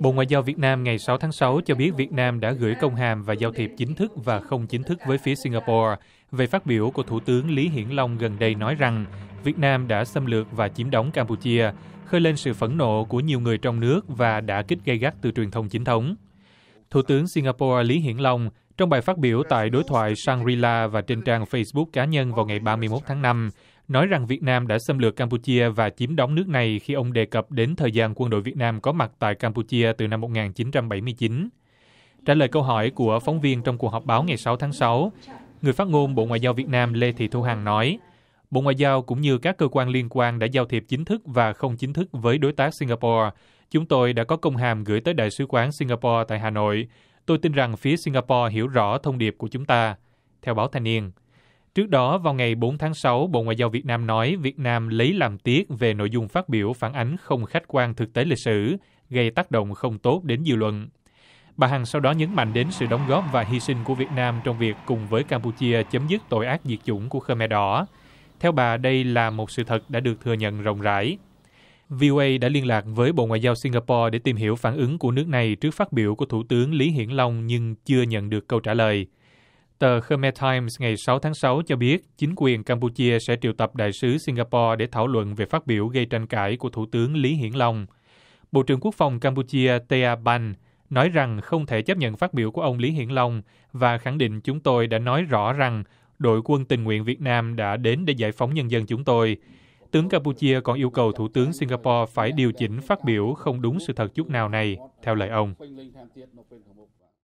Bộ Ngoại giao Việt Nam ngày 6 tháng 6 cho biết Việt Nam đã gửi công hàm và giao thiệp chính thức và không chính thức với phía Singapore về phát biểu của Thủ tướng Lý Hiển Long gần đây nói rằng Việt Nam đã xâm lược và chiếm đóng Campuchia, khơi lên sự phẫn nộ của nhiều người trong nước và đã kích gây gắt từ truyền thông chính thống. Thủ tướng Singapore Lý Hiển Long trong bài phát biểu tại đối thoại Shangri-La và trên trang Facebook cá nhân vào ngày 31 tháng 5 nói rằng Việt Nam đã xâm lược Campuchia và chiếm đóng nước này khi ông đề cập đến thời gian quân đội Việt Nam có mặt tại Campuchia từ năm 1979. Trả lời câu hỏi của phóng viên trong cuộc họp báo ngày 6 tháng 6, người phát ngôn Bộ Ngoại giao Việt Nam Lê Thị Thu Hằng nói, Bộ Ngoại giao cũng như các cơ quan liên quan đã giao thiệp chính thức và không chính thức với đối tác Singapore. Chúng tôi đã có công hàm gửi tới Đại sứ quán Singapore tại Hà Nội. Tôi tin rằng phía Singapore hiểu rõ thông điệp của chúng ta. Theo báo Thanh Niên, Trước đó, vào ngày 4 tháng 6, Bộ Ngoại giao Việt Nam nói Việt Nam lấy làm tiếc về nội dung phát biểu phản ánh không khách quan thực tế lịch sử, gây tác động không tốt đến dư luận. Bà Hằng sau đó nhấn mạnh đến sự đóng góp và hy sinh của Việt Nam trong việc cùng với Campuchia chấm dứt tội ác diệt chủng của Khmer Đỏ. Theo bà, đây là một sự thật đã được thừa nhận rộng rãi. VOA đã liên lạc với Bộ Ngoại giao Singapore để tìm hiểu phản ứng của nước này trước phát biểu của Thủ tướng Lý Hiển Long nhưng chưa nhận được câu trả lời. Tờ Khmer Times ngày 6 tháng 6 cho biết chính quyền Campuchia sẽ triệu tập đại sứ Singapore để thảo luận về phát biểu gây tranh cãi của Thủ tướng Lý Hiển Long. Bộ trưởng Quốc phòng Campuchia Tea Ban nói rằng không thể chấp nhận phát biểu của ông Lý Hiển Long và khẳng định chúng tôi đã nói rõ rằng đội quân tình nguyện Việt Nam đã đến để giải phóng nhân dân chúng tôi. Tướng Campuchia còn yêu cầu Thủ tướng Singapore phải điều chỉnh phát biểu không đúng sự thật chút nào này, theo lời ông.